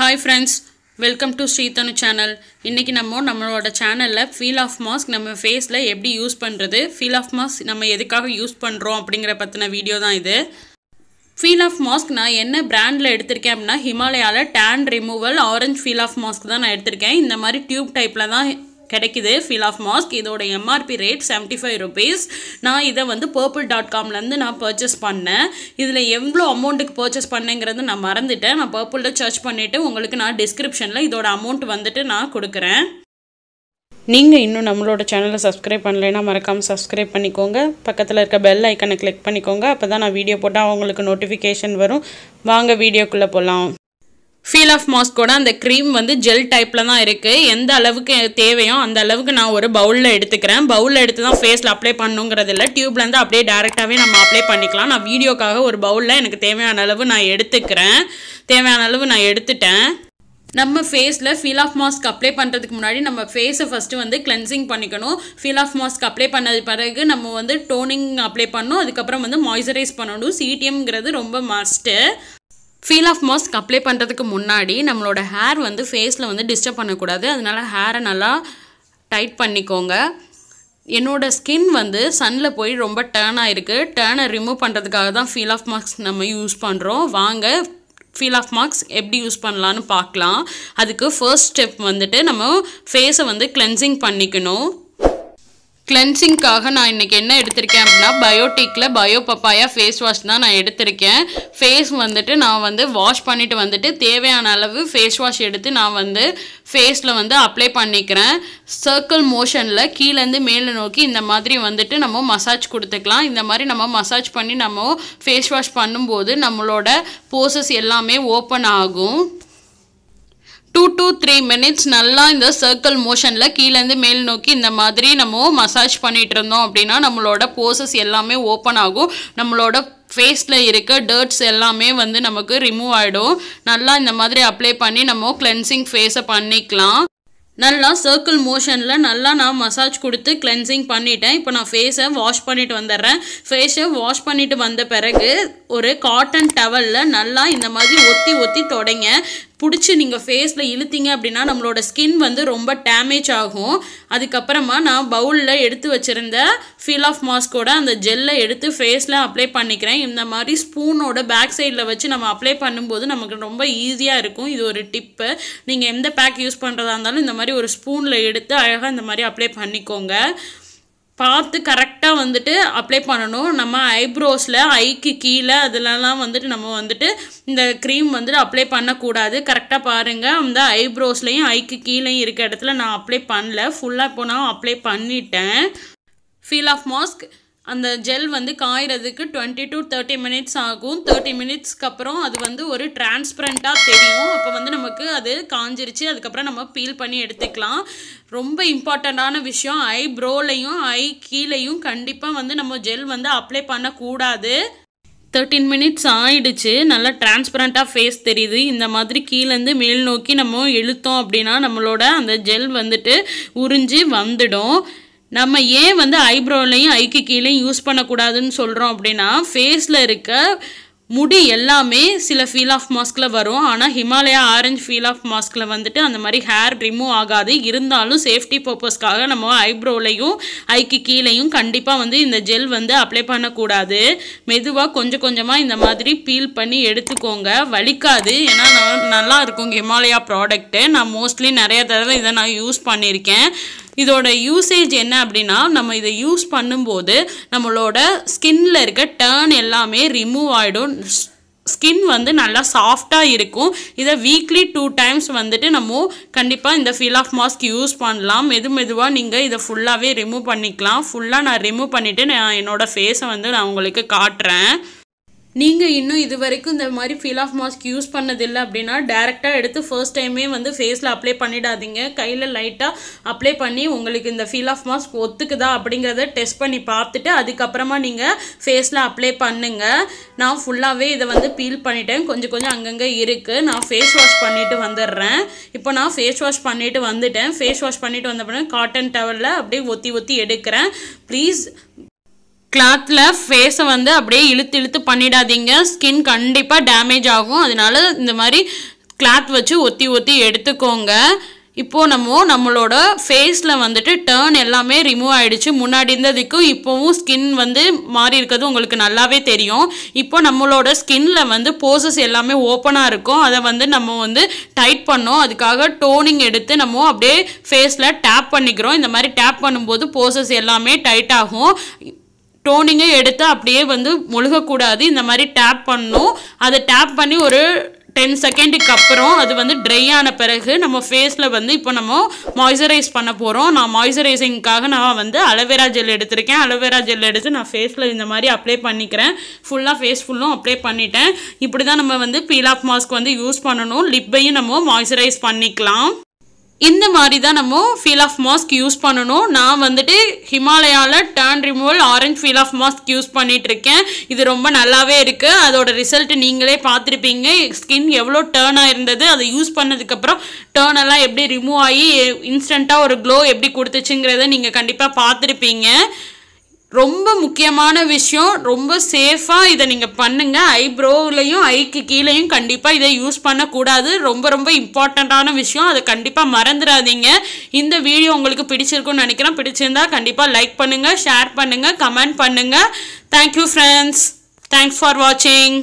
hi friends welcome to Sridhanu channel இன்றைக்கி நம்ம நம்மளோட சேனலில் ஃபீல் ஆஃப் மாஸ்க் நம்ம ஃபேஸில் எப்படி யூஸ் பண்ணுறது ஃபீல் ஆஃப் மாஸ்க் நம்ம எதுக்காக யூஸ் பண்ணுறோம் அப்படிங்கிற பற்றின வீடியோ தான் இது ஃபீல் ஆஃப் மாஸ்க் நான் என்ன பிராண்டில் எடுத்திருக்கேன் அப்படின்னா ஹிமாலயாவில் tan removal orange peel off mask தான் நான் எடுத்திருக்கேன் இந்த மாதிரி டியூப் டைப்பில் தான் கிடைக்குது ஃபில் ஆஃப் மாஸ்க் இதோட MRP rate seventy five rupees நான் இதை வந்து பர்பிள் டாட் காம்லேருந்து நான் பர்ச்சேஸ் பண்ணேன் இதில் எவ்வளோ அமௌண்ட்டுக்கு பர்ச்சேஸ் பண்ணேங்கிறது நான் மறந்துட்டேன் நான் பர்பிளில் சர்ச் பண்ணிவிட்டு உங்களுக்கு நான் டிஸ்கிரிப்ஷனில் இதோட அமௌண்ட் வந்துட்டு நான் கொடுக்குறேன் நீங்கள் இன்னும் நம்மளோட சேனலை சப்ஸ்கிரைப் பண்ணலைன்னா மறக்காமல் சப்ஸ்கிரைப் பண்ணிக்கோங்க பக்கத்தில் இருக்க பெல் ஐக்கனை கிளிக் பண்ணிக்கோங்க அப்போ தான் நான் வீடியோ போட்டால் அவங்களுக்கு நோட்டிஃபிகேஷன் வரும் வாங்க வீடியோக்குள்ளே போகலாம் ஃபீல் ஆஃப் மாஸ்கோட அந்த க்ரீம் வந்து ஜெல் டைப்பில் தான் இருக்குது எந்த அளவுக்கு தேவையோ அந்த அளவுக்கு நான் ஒரு பவுலில் எடுத்துக்கிறேன் பவுலில் எடுத்து தான் ஃபேஸில் அப்ளை பண்ணுங்கிறது இல்லை டியூப்லேருந்து அப்படியே டேரெக்டாகவே நம்ம அப்ளை பண்ணிக்கலாம் நான் வீடியோக்காக ஒரு பவுலில் எனக்கு தேவையான அளவு நான் எடுத்துக்கிறேன் தேவையான அளவு நான் எடுத்துட்டேன் நம்ம ஃபேஸில் ஃபீல் ஆஃப் மாஸ்க் அப்ளை பண்ணுறதுக்கு முன்னாடி நம்ம ஃபேஸை ஃபஸ்ட்டு வந்து கிளென்சிங் பண்ணிக்கணும் ஃபீல் ஆஃப் மாஸ்க் அப்ளை பண்ணது பிறகு நம்ம வந்து டோனிங் அப்ளை பண்ணணும் அதுக்கப்புறம் வந்து மாய்ஸ்சரைஸ் பண்ணணும் சிடிஎம்ங்கிறது ரொம்ப must peel off mask apply பண்ணுறதுக்கு முன்னாடி நம்மளோட ஹேர் வந்து ஃபேஸில் வந்து டிஸ்டர்ப் பண்ணக்கூடாது அதனால் ஹேரை நல்லா டைட் பண்ணிக்கோங்க என்னோடய ஸ்கின் வந்து சன்னில் போய் ரொம்ப டேர்ன் ஆகிருக்கு டேர்னை ரிமூவ் பண்ணுறதுக்காக தான் ஃபீல் ஆஃப் மாஸ்க் நம்ம யூஸ் பண்ணுறோம் வாங்க ஃபீல் ஆஃப் மாஸ்க் எப்படி யூஸ் பண்ணலான்னு பார்க்கலாம் அதுக்கு ஃபர்ஸ்ட் ஸ்டெப் வந்துட்டு நம்ம ஃபேஸை வந்து கிளென்சிங் பண்ணிக்கணும் கிளென்சிங்காக நான் இன்றைக்கி என்ன எடுத்திருக்கேன் அப்படின்னா பயோட்டிக்கில் பயோ பப்பாயா ஃபேஸ் வாஷ் தான் நான் எடுத்திருக்கேன் ஃபேஸ் வந்துட்டு நான் வந்து வாஷ் பண்ணிவிட்டு வந்துட்டு தேவையான அளவு ஃபேஸ் வாஷ் எடுத்து நான் வந்து ஃபேஸில் வந்து அப்ளை பண்ணிக்கிறேன் சர்க்கிள் மோஷனில் கீழேருந்து மேலே நோக்கி இந்த மாதிரி வந்துட்டு நம்ம மசாஜ் கொடுத்துக்கலாம் இந்த மாதிரி நம்ம மசாஜ் பண்ணி நம்ம ஃபேஸ் வாஷ் பண்ணும்போது நம்மளோட போசஸ் எல்லாமே ஓப்பன் ஆகும் டூ டூ த்ரீ மினிட்ஸ் நல்லா இந்த சர்க்கிள் மோஷனில் கீழேருந்து மேல் நோக்கி இந்த மாதிரி நம்ம மசாஜ் பண்ணிகிட்டு இருந்தோம் அப்படின்னா நம்மளோட போசஸ் எல்லாமே ஓப்பன் ஆகும் நம்மளோட ஃபேஸில் இருக்க டர்ட்ஸ் எல்லாமே வந்து நமக்கு ரிமூவ் ஆகிடும் நல்லா இந்த மாதிரி அப்ளை பண்ணி நம்ம கிளென்சிங் ஃபேஸை பண்ணிக்கலாம் நல்லா சர்க்கிள் மோஷனில் நல்லா நான் மசாஜ் கொடுத்து கிளென்சிங் பண்ணிட்டேன் இப்போ நான் ஃபேஸை வாஷ் பண்ணிட்டு வந்துடுறேன் ஃபேஸை வாஷ் பண்ணிட்டு வந்த பிறகு ஒரு காட்டன் டவலில் நல்லா இந்த மாதிரி ஒத்தி ஒத்தி தொடங்க பிடிச்சி நீங்கள் ஃபேஸில் இழுத்தீங்க அப்படின்னா நம்மளோட ஸ்கின் வந்து ரொம்ப டேமேஜ் ஆகும் அதுக்கப்புறமா நான் பவுலில் எடுத்து வச்சுருந்த ஃபீல் ஆஃப் மாஸ்கோட அந்த ஜெல்லை எடுத்து ஃபேஸில் அப்ளை பண்ணிக்கிறேன் இந்த மாதிரி ஸ்பூனோட பேக் சைடில் வச்சு நம்ம அப்ளை பண்ணும்போது நமக்கு ரொம்ப ஈஸியாக இருக்கும் இது ஒரு டிப்பு நீங்கள் எந்த பேக் யூஸ் பண்ணுறதா இருந்தாலும் இந்த மாதிரி ஒரு ஸ்பூனில் எடுத்து அழகாக இந்த மாதிரி அப்ளை பண்ணிக்கோங்க பார்த்து கரெக்டாக வந்துட்டு அப்ளை பண்ணணும் நம்ம ஐப்ரோஸில் ஐக்கு கீழே அதிலலாம் வந்துட்டு நம்ம வந்துட்டு இந்த க்ரீம் வந்துட்டு அப்ளை பண்ணக்கூடாது கரெக்டாக பாருங்கள் அந்த ஐப்ரோஸ்லேயும் ஐக்கு கீழேயும் இருக்க இடத்துல நான் அப்ளை பண்ணல ஃபுல்லாக இப்போ நான் அப்ளை பண்ணிட்டேன் ஃபீல் ஆஃப் மாஸ்க் அந்த ஜெல் வந்து காயறதுக்கு டுவெண்ட்டி டு தேர்ட்டி மினிட்ஸ் ஆகும் தேர்ட்டி மினிட்ஸ்க்கு அப்புறம் அது வந்து ஒரு டிரான்ஸ்பரண்ட்டாக தெரியும் அப்போ வந்து நமக்கு அது காஞ்சிருச்சு அதுக்கப்புறம் நம்ம பீல் பண்ணி எடுத்துக்கலாம் ரொம்ப இம்பார்ட்டண்ட்டான விஷயம் ஐ ப்ரோலையும் ஐ கீழையும் கண்டிப்பாக வந்து நம்ம ஜெல் வந்து அப்ளை பண்ணக்கூடாது தேர்ட்டின் மினிட்ஸ் ஆயிடுச்சு நல்லா டிரான்ஸ்பரண்ட்டாக ஃபேஸ் தெரியுது இந்த மாதிரி கீழேருந்து மேல் நோக்கி நம்ம இழுத்தோம் அப்படின்னா நம்மளோட அந்த ஜெல் வந்துட்டு உறிஞ்சி வந்துடும் நம்ம ஏன் வந்து ஐப்ரோலையும் ஐக்கு கீழேயும் யூஸ் பண்ணக்கூடாதுன்னு சொல்கிறோம் அப்படின்னா ஃபேஸில் இருக்க முடி எல்லாமே சில ஃபீல் ஆஃப் மாஸ்கில் வரும் ஆனால் ஹிமாலயா ஆரஞ்சு ஃபீல் ஆஃப் மாஸ்கில் வந்துட்டு அந்த மாதிரி ஹேர் ரிமூவ் ஆகாது இருந்தாலும் சேஃப்டி பர்பஸ்க்காக நம்ம ஐப்ரோலையும் ஐக்கு கீழேயும் கண்டிப்பாக வந்து இந்த ஜெல் வந்து அப்ளை பண்ணக்கூடாது மெதுவாக கொஞ்சம் கொஞ்சமாக இந்த மாதிரி பீல் பண்ணி எடுத்துக்கோங்க வலிக்காது ஏன்னா நல்லா இருக்கும் ஹிமாலயா ப்ராடக்ட்டு நான் மோஸ்ட்லி நிறைய தடவை இதை நான் யூஸ் பண்ணியிருக்கேன் இதோட யூசேஜ் என்ன அப்படின்னா நம்ம இதை யூஸ் பண்ணும்போது நம்மளோட ஸ்கின்ல இருக்க டேர்ன் எல்லாமே ரிமூவ் ஆகிடும் ஸ்கின் வந்து நல்லா சாஃப்டாக இருக்கும் இதை வீக்லி டூ டைம்ஸ் வந்துட்டு நம்ம கண்டிப்பாக இந்த ஃபீல் ஆஃப் மாஸ்க் யூஸ் பண்ணலாம் மெது மெதுவாக நீங்கள் இதை ஃபுல்லாகவே ரிமூவ் பண்ணிக்கலாம் ஃபுல்லாக நான் ரிமூவ் பண்ணிவிட்டு நான் என்னோடய ஃபேஸை வந்து நான் உங்களுக்கு காட்டுறேன் நீங்கள் இன்னும் இது வரைக்கும் இந்த மாதிரி ஃபீல் ஆஃப் மாஸ்க் யூஸ் பண்ணதில்லை அப்படின்னா டேரெக்டாக எடுத்து ஃபர்ஸ்ட் டைமே வந்து ஃபேஸில் அப்ளை பண்ணிடாதீங்க கையில் லைட்டாக அப்ளை பண்ணி உங்களுக்கு இந்த ஃபீல் ஆஃப் மாஸ்க் ஒத்துக்குதா அப்படிங்கிறத டெஸ்ட் பண்ணி பார்த்துட்டு அதுக்கப்புறமா நீங்கள் ஃபேஸில் அப்ளை பண்ணுங்கள் நான் ஃபுல்லாகவே இதை வந்து பீல் பண்ணிட்டேன் கொஞ்சம் கொஞ்சம் அங்கங்கே இருக்குது நான் ஃபேஸ் வாஷ் பண்ணிவிட்டு வந்துடுறேன் இப்போ நான் ஃபேஸ் வாஷ் பண்ணிவிட்டு வந்துட்டேன் ஃபேஸ் வாஷ் பண்ணிவிட்டு வந்த காட்டன் டவலில் அப்படியே ஒத்தி ஒத்தி எடுக்கிறேன் ப்ளீஸ் கிளாத்தில் ஃபேஸை வந்து அப்படியே இழுத்து இழுத்து பண்ணிடாதீங்க ஸ்கின் கண்டிப்பாக டேமேஜ் ஆகும் அதனால இந்த மாதிரி கிளாத் வச்சு ஒத்தி ஒத்தி எடுத்துக்கோங்க இப்போது நம்ம நம்மளோட ஃபேஸில் வந்துட்டு டேர்ன் எல்லாமே ரிமூவ் ஆகிடுச்சு முன்னாடி இருந்ததுக்கும் இப்போவும் ஸ்கின் வந்து மாறி இருக்கிறது உங்களுக்கு நல்லாவே தெரியும் இப்போ நம்மளோட ஸ்கின்ல வந்து போசஸ் எல்லாமே ஓப்பனாக இருக்கும் அதை வந்து நம்ம வந்து டைட் பண்ணோம் அதுக்காக டோனிங் எடுத்து நம்ம அப்படியே ஃபேஸில் டேப் பண்ணிக்கிறோம் இந்த மாதிரி டேப் பண்ணும்போது போசஸ் எல்லாமே டைட் ஆகும் டோனிங்கை எடுத்து அப்படியே வந்து முழுகக்கூடாது இந்த மாதிரி டேப் பண்ணும் அதை டேப் பண்ணி ஒரு டென் செகண்டுக்கு அப்புறம் அது வந்து ட்ரை ஆன பிறகு நம்ம ஃபேஸில் வந்து இப்போ நம்ம மாய்ஸ்சரைஸ் பண்ண போகிறோம் நான் மாய்ஸ்சரைசிங்க்காக நான் வந்து அலோவேரா ஜெல் எடுத்திருக்கேன் அலோவேரா ஜெல் எடுத்து நான் ஃபேஸில் இந்த மாதிரி அப்ளை பண்ணிக்கிறேன் ஃபுல்லாக ஃபேஸ் ஃபுல்லும் அப்ளை பண்ணிட்டேன் இப்படி தான் நம்ம வந்து பீல் ஆஃப் மாஸ்க் வந்து யூஸ் பண்ணணும் லிப்பையும் நம்ம மாய்ஸ்சரைஸ் பண்ணிக்கலாம் இந்த மாதிரி தான் நம்ம ஃபீல் ஆஃப் மாஸ்க் யூஸ் பண்ணணும் நான் வந்துட்டு ஹிமாலயாவில் tan removal orange peel off mask use பண்ணிகிட்ருக்கேன் இது ரொம்ப நல்லாவே இருக்குது அதோட ரிசல்ட் நீங்களே பார்த்துருப்பீங்க ஸ்கின் எவ்வளோ டேர்ன் ஆயிருந்தது அதை யூஸ் பண்ணதுக்கப்புறம் டேர்ன் எல்லாம் எப்படி ரிமூவ் ஆகி இன்ஸ்டண்ட்டாக ஒரு க்ளோ எப்படி கொடுத்துச்சுங்கிறத நீங்கள் கண்டிப்பாக பார்த்துருப்பீங்க ரொம்ப முக்கியமான விஷயம் ரொம்ப சேஃபாக இதை நீங்கள் பண்ணுங்கள் ஐப்ரோவிலையும் ஐக்கு கீழேயும் கண்டிப்பாக இதை யூஸ் பண்ணக்கூடாது ரொம்ப ரொம்ப இம்பார்ட்டண்ட்டான விஷயம் அதை கண்டிப்பாக மறந்துடாதீங்க இந்த வீடியோ உங்களுக்கு பிடிச்சிருக்குன்னு நினைக்கிறேன் பிடிச்சிருந்தா கண்டிப்பாக லைக் பண்ணுங்கள் ஷேர் பண்ணுங்கள் கமெண்ட் பண்ணுங்கள் தேங்க்யூ ஃப்ரெண்ட்ஸ் தேங்க்ஸ் ஃபார் வாட்சிங்